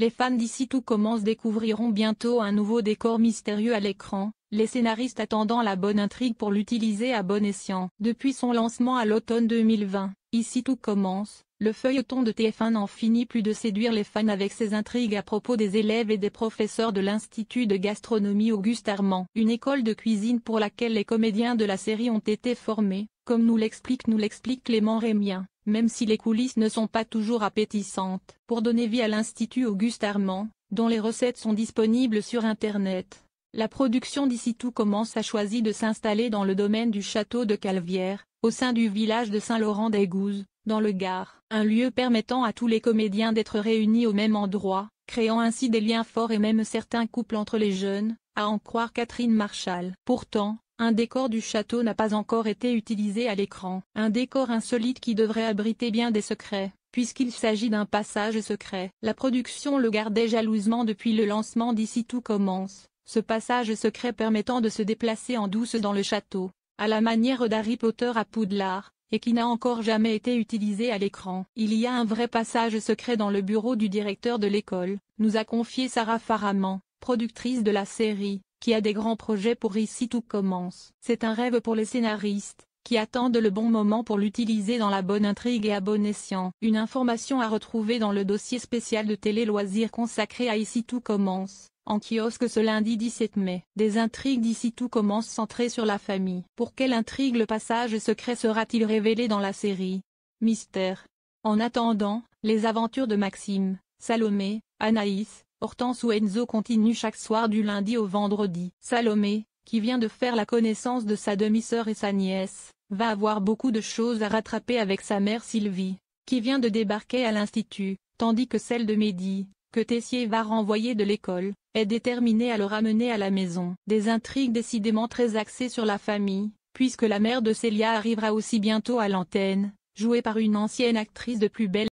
Les fans d'ici tout commence découvriront bientôt un nouveau décor mystérieux à l'écran, les scénaristes attendant la bonne intrigue pour l'utiliser à bon escient. Depuis son lancement à l'automne 2020, ici tout commence, le feuilleton de TF1 n'en finit plus de séduire les fans avec ses intrigues à propos des élèves et des professeurs de l'Institut de gastronomie Auguste Armand. Une école de cuisine pour laquelle les comédiens de la série ont été formés, comme nous l'explique nous l'explique Clément Rémien, même si les coulisses ne sont pas toujours appétissantes. Pour donner vie à l'Institut Auguste Armand, dont les recettes sont disponibles sur Internet. La production d'ici tout commence à choisir de s'installer dans le domaine du château de Calvière, au sein du village de saint laurent des gouzes dans le Gard. Un lieu permettant à tous les comédiens d'être réunis au même endroit, créant ainsi des liens forts et même certains couples entre les jeunes, à en croire Catherine Marshall. Pourtant, un décor du château n'a pas encore été utilisé à l'écran. Un décor insolite qui devrait abriter bien des secrets, puisqu'il s'agit d'un passage secret. La production le gardait jalousement depuis le lancement d'ici tout commence, ce passage secret permettant de se déplacer en douce dans le château, à la manière d'Harry Potter à Poudlard, et qui n'a encore jamais été utilisé à l'écran. Il y a un vrai passage secret dans le bureau du directeur de l'école, nous a confié Sarah Faraman, productrice de la série, qui a des grands projets pour Ici tout commence. C'est un rêve pour les scénaristes, qui attendent le bon moment pour l'utiliser dans la bonne intrigue et à bon escient. Une information à retrouver dans le dossier spécial de télé loisirs consacré à Ici tout commence en kiosque ce lundi 17 mai. Des intrigues d'ici tout commencent centrées sur la famille. Pour quelle intrigue le passage secret sera-t-il révélé dans la série Mystère. En attendant, les aventures de Maxime, Salomé, Anaïs, Hortense ou Enzo continuent chaque soir du lundi au vendredi. Salomé, qui vient de faire la connaissance de sa demi-sœur et sa nièce, va avoir beaucoup de choses à rattraper avec sa mère Sylvie, qui vient de débarquer à l'Institut, tandis que celle de Mehdi, que Tessier va renvoyer de l'école, est déterminé à le ramener à la maison. Des intrigues décidément très axées sur la famille, puisque la mère de Célia arrivera aussi bientôt à l'antenne, jouée par une ancienne actrice de Plus belle